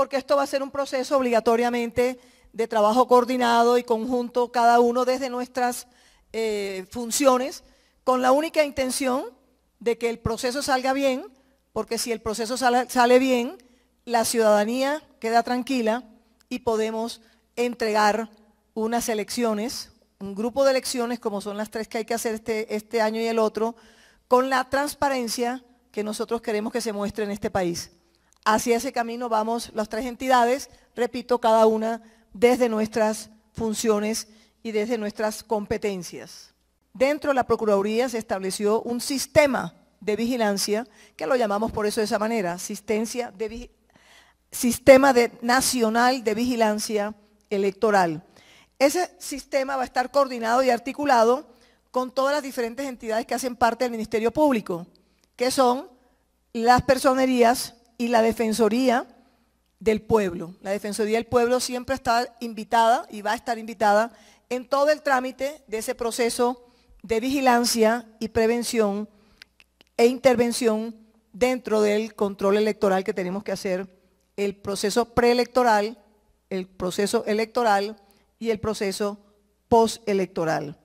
porque esto va a ser un proceso obligatoriamente de trabajo coordinado y conjunto, cada uno desde nuestras eh, funciones, con la única intención de que el proceso salga bien, porque si el proceso sale, bien, la ciudadanía queda tranquila y podemos entregar unas elecciones, un grupo de elecciones como son las tres que hay que hacer este, este año y el otro, con la transparencia que nosotros queremos que se muestre en este país. Hacia ese camino vamos las tres entidades, repito, cada una desde nuestras funciones y desde nuestras competencias. Dentro de la Procuraduría se estableció un sistema de vigilancia, que lo llamamos por eso de esa manera, asistencia Sistema de, Nacional de Vigilancia Electoral. Ese sistema va a estar coordinado y articulado con todas las diferentes entidades que hacen parte del Ministerio Público, que son las personerías, y la Defensoría del Pueblo. La Defensoría del Pueblo siempre está invitada y va a estar invitada en todo el trámite de ese proceso de vigilancia y prevención e intervención dentro del control electoral que tenemos que hacer, el proceso preelectoral, el proceso electoral y el proceso postelectoral.